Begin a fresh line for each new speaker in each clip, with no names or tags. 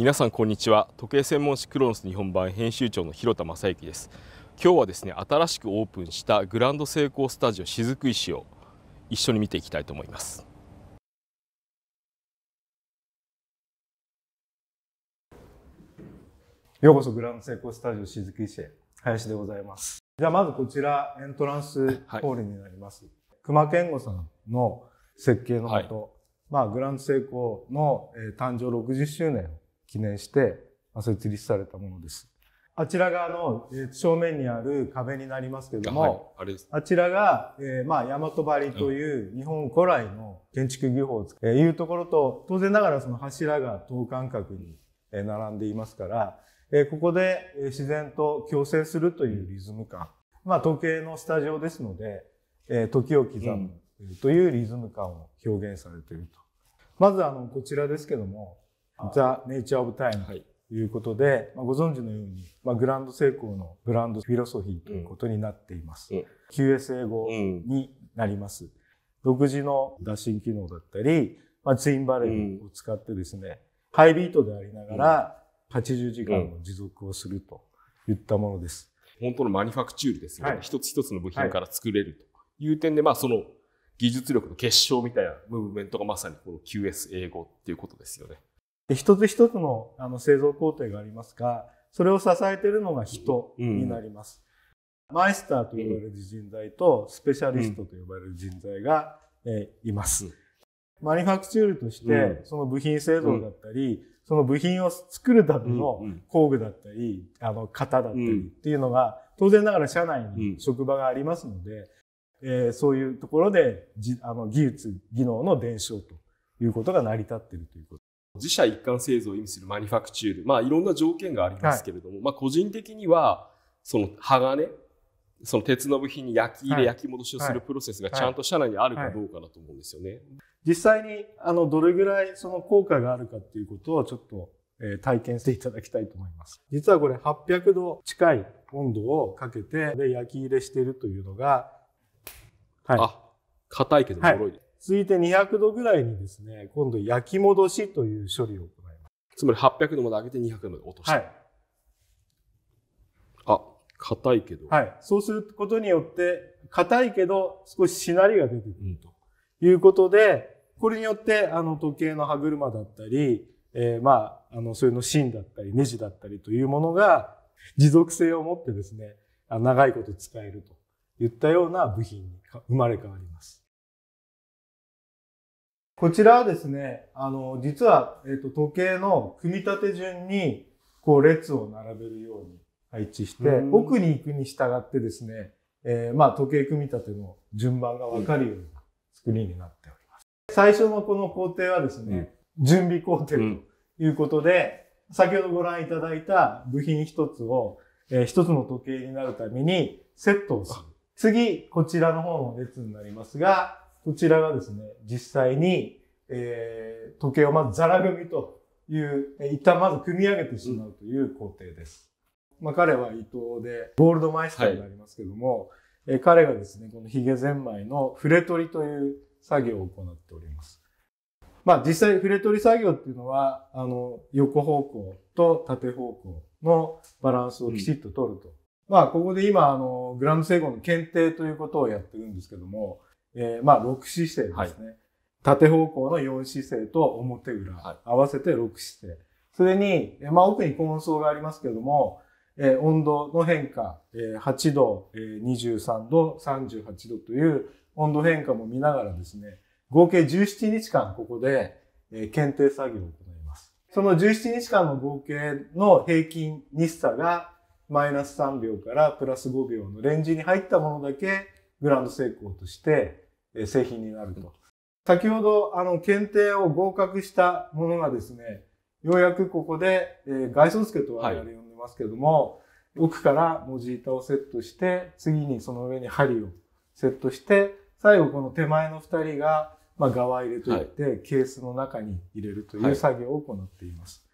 皆さんこんにちは時計専門誌クロノス日本版編集長の広田正幸です今日はですね新しくオープンしたグランド成功スタジオ雫石を一緒に見ていきたいと思います
ようこそグランド成功スタジオ雫石林でございますじゃあまずこちらエントランスホールになります、はい、熊健吾さんの設計のこと、はい、まあ、グランド成功の、えー、誕生60周年を記念して設立されたものです。あちら側の正面にある壁になりますけれども、はい、ああちらが、えー、まあ、大和張りという日本古来の建築技法を、えー、いうところと、当然ながらその柱が等間隔に並んでいますから、えー、ここで自然と共生するというリズム感。まあ、時計のスタジオですので、え時を刻むというリズム感を表現されていると。まずあの、こちらですけども、ザ・ネイチャー・オブ・タイムということで、はい、まあ、ご存知のように、まあ、グランド成功のブランドフィロソフィーということになっています。うん、QS 英語になります。うん、独自の打診機能だったり、まあ、ツインバレルを使ってですね、うん、ハイビートでありながら80時間の持続をするといったものです。
本当のマニファクチュールですよね。はい、一つ一つの部品から作れるという点で、まあその技術力の結晶みたいなムーブメントがまさにこの QS 英語っていうこ
とですよね。で一つ一つのあの製造工程がありますがそれを支えているのが人になります、うん、マイスターと呼ばれる人材とスペシャリストと呼ばれる人材が、えいます、マニファクチュールとしてその部品製造だったり、その部品を作るための工具だったり、あの型だったりっていうのが当然ながら社内に職場がありますので、えー、そういうところでじあの技術技能の伝承ということが成り立っているということ
自社一貫製造を意味するマニファクチュール、まあ、いろんな条件がありますけれども、はい、まあ、個人的にはその鋼その鉄の部品に焼き入れ、焼き戻しをするプロセスがちゃんと社内にあるかどうかだと思
うんですよね。実際にあのどれぐらいその効果があるかっていうことをちょっと、えー、体験していただきたいと思います。実はこれ800度近い温度をかけてで焼き入れしているというのが、はい、あ、硬いけど脆い。はい続いて200度ぐらいにですね、今度焼き戻しという処理を行います。つまり800度まで上げて200度まで落とす。はい。
あ、硬いけど。はい。
そうすることによって、硬いけど少ししなりが出てくるということで、これによって、あの、時計の歯車だったり、えー、まあ、あの、それの芯だったり、ネジだったりというものが、持続性を持ってですね、長いこと使えるといったような部品に生まれ変わります。こちらはですね、あの、実は、えっ、ー、と、時計の組み立て順に、こう、列を並べるように配置して、奥に行くに従ってですね、えー、まあ、時計組み立ての順番がわかるような作りになっております。最初のこの工程はですね、うん、準備工程ということで、うん、先ほどご覧いただいた部品一つを、えー、一つの時計になるためにセットをする。次、こちらの方の列になりますが、こちらがですね、実際に、えー、時計をまずザラ組という、一旦まず組み上げてしまうという工程です。うん、まあ、彼は伊藤で、ゴールドマイスターになりますけども、はい、えー、彼がですね、このヒゲゼンマイの触れ取りという作業を行っております。まあ実際、触れ取り作業っていうのは、あの、横方向と縦方向のバランスをきちっと取ると。うん、まあここで今、あの、グランド整合の検定ということをやってるんですけども、えー、まあ、6姿勢ですね、はい。縦方向の4姿勢と表裏、はい、合わせて6姿勢。それに、まあ、奥に根層がありますけれども、えー、温度の変化、えー、8度、えー、23度、38度という温度変化も見ながらですね、合計17日間ここで、えー、検定作業を行います。その17日間の合計の平均日差がマイナス3秒からプラス5秒のレンジに入ったものだけグランド成功として製品になると。先ほど、あの、検定を合格したものがですね、ようやくここで、えー、外装付けと我々呼んでますけども、はい、奥から文字板をセットして、次にその上に針をセットして、最後この手前の2人が、まあ、側入れといって、はい、ケースの中に入れるという作業を行っています。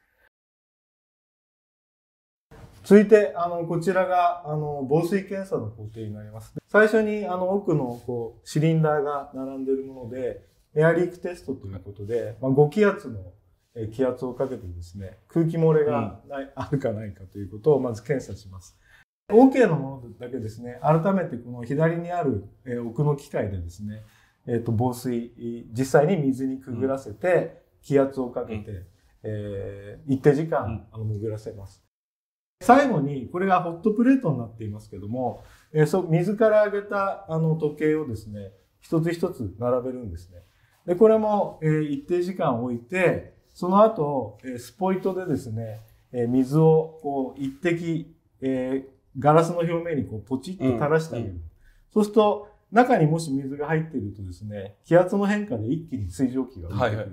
続いて、あの、こちらが、あの、防水検査の工程になります。最初に、あの、奥の、こう、シリンダーが並んでいるもので、エアリークテストということで、まあ、5気圧の気圧をかけてですね、空気漏れがない、うん、あるかないかということをまず検査します。OK のものだけですね、改めてこの左にある、え奥の機械でですね、えっ、ー、と、防水、実際に水にくぐらせて、気圧をかけて、うん、えー、一定時間、あの潜らせます。最後に、これがホットプレートになっていますけども、えー、そ水から揚げたあの時計をですね、一つ一つ並べるんですね。で、これも、えー、一定時間置いて、その後、えー、スポイトでですね、えー、水をこう一滴、えー、ガラスの表面にこうポチッと垂らしてあげる。うんうん、そうすると、中にもし水が入っているとですね、気圧の変化で一気に水蒸気が浮いてくると。はいはい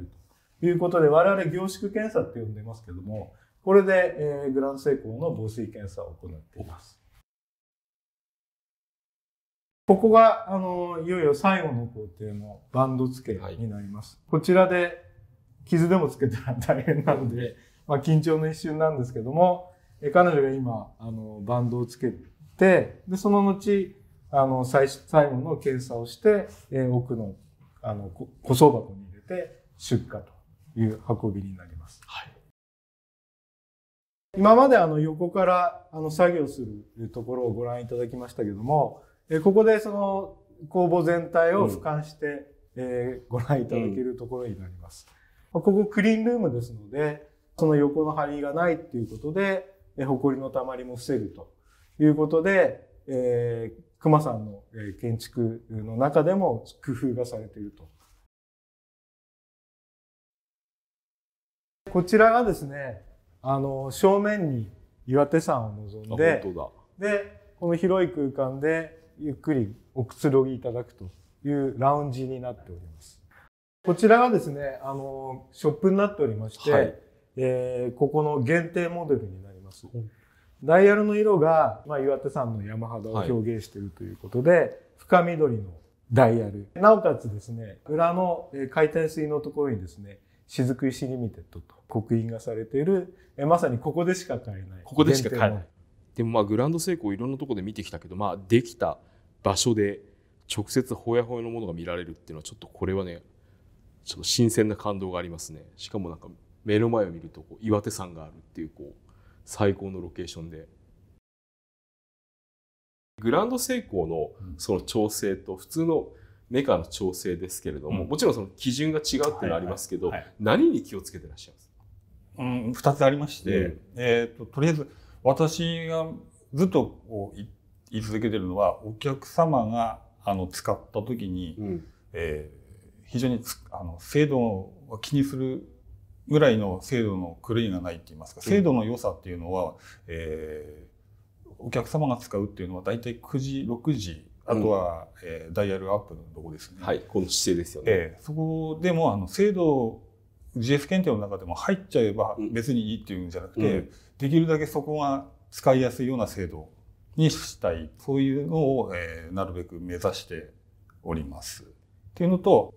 いうことで、我々凝縮検査って呼んでますけども、これで、えー、グラン成功の防水検査を行っています。ここが、あの、いよいよ最後の工程のバンド付けになります。はい、こちらで傷でもつけたら大変なので、まあ、緊張の一瞬なんですけども、え彼女が今、あの、バンドをつけて、で、その後、あの、最最後の検査をして、え奥の、あの、小僧箱に入れて出荷という運びになります。はい、今まであの横からあの作業するところをご覧いただきましたけども、えここでその工房全体を俯瞰して、うんえー、ご覧いただけるところになります。うん、ここクリーンルームですので、その横の張りがないっていうことで、えー、埃のたまりも防ぐということで、えー、熊さんの建築の中でも工夫がされているとこちらがですね、あの、正面に岩手山を望んで、で、この広い空間でゆっくりおくつろぎいただくというラウンジになっております。こちらがですね、あの、ショップになっておりまして、はい、えー、ここの限定モデルになります。ダイヤルの色が、まあ、岩手山の山肌を表現しているということで、はい、深緑のダイヤル。なおかつですね、裏の回転水のところにですね、雫石リミテッドと刻印がされているえまさにここでしか買えないここでしか買えないでも
まあグランド成功いろんなところで見てきたけどまあできた場所で直接ほやほやのものが見られるっていうのはちょっとこれはねちょっと新鮮な感動がありますねしかもなんか目の前を見るとこう岩手山があるっていうこう最高のロケーションでグランド成功のその調整と普通のメーカーの調整ですけれども、うん、もちろんその基準が違うっていうのはありますけど、はいはい何に気をつけてらっしゃいます
うん、2つありまして、うん、えーと、とりあえず私がずっと言い続けてるのはお客様があの使った時に、うん、えー、非常にあの精度を気にするぐらいの精度の狂いがないって言いますか精度の良さっていうのは、うん、えー、お客様が使うっていうのは大体9時6時あとは、うん、えー、ダイヤルアップのとこですね。はい、この姿勢ですよね。えー、そこでもあの制度 GS 検定の中でも入っちゃえば別にいいっていうんじゃなくて、うん、できるだけそこが使いやすいような制度にしたいそういうのを、えー、なるべく目指しております。っていうのと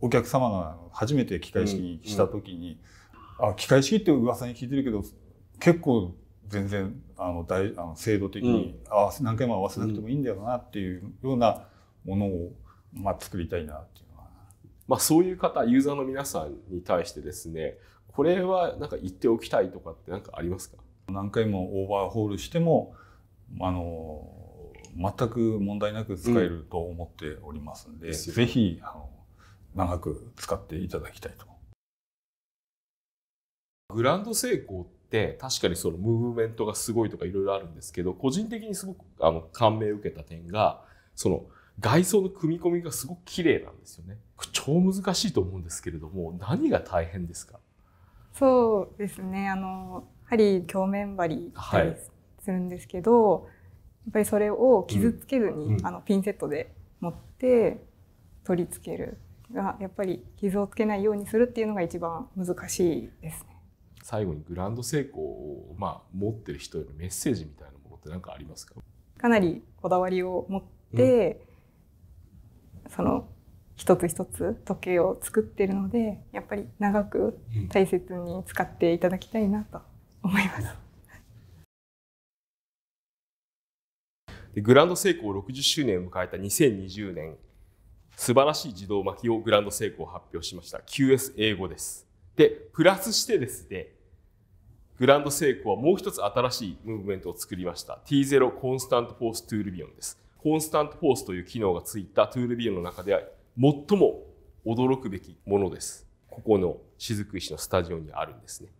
お客様が初めて機械式にした時に、うんうん、あ機械式って噂に聞いてるけど結構全然あの大あの制度的に合わせ、何回も合わせなくてもいいんだよなっていうようなものを、まあ、作りたいなっていうのは。まあ、そういう方ユーザーの皆さんに対してですねこれはなんか言っておきたいとかって何かありますか何回もオーバーホールしてもあの全く問題なく使えると思っておりますので、うん、ぜひあの長く使っていただきたいと。
グランド成功っって確かにそのムーブメントがすごいとかいろいろあるんですけど個人的にすごくあの感銘を受けた点がその外装の組み込みがすごく綺麗なんですよね超難しいと思うんですけれども何が大変ですか
そうですねあのやはり鏡面張りするんですけど、はい、やっぱりそれを傷つけずに、うん、あのピンセットで持って取り付けるがやっぱり傷をつけないようにするっていうのが一番難しいですね。
最後にグランド成功を、まあ、持ってる人へのメッセージみたいなものって何かありますか
かなりこだわりを持って、うん、その一つ一つ時計を作ってるのでやっぱり長く大切に使っていただきたいなと思います。
うん、グランド成功60周年を迎えた2020年素晴らしい自動巻きをグランド成功発表しました QS 英語です。でプラスしてですねグランドセイコーはもう一つ新しいムーブメントを作りました。T0 コンスタントフォーストゥールビオンです。コンスタントフォースという機能がついたトゥールビオンの中では最も驚くべきものです。ここの雫石のスタジオにあるんですね。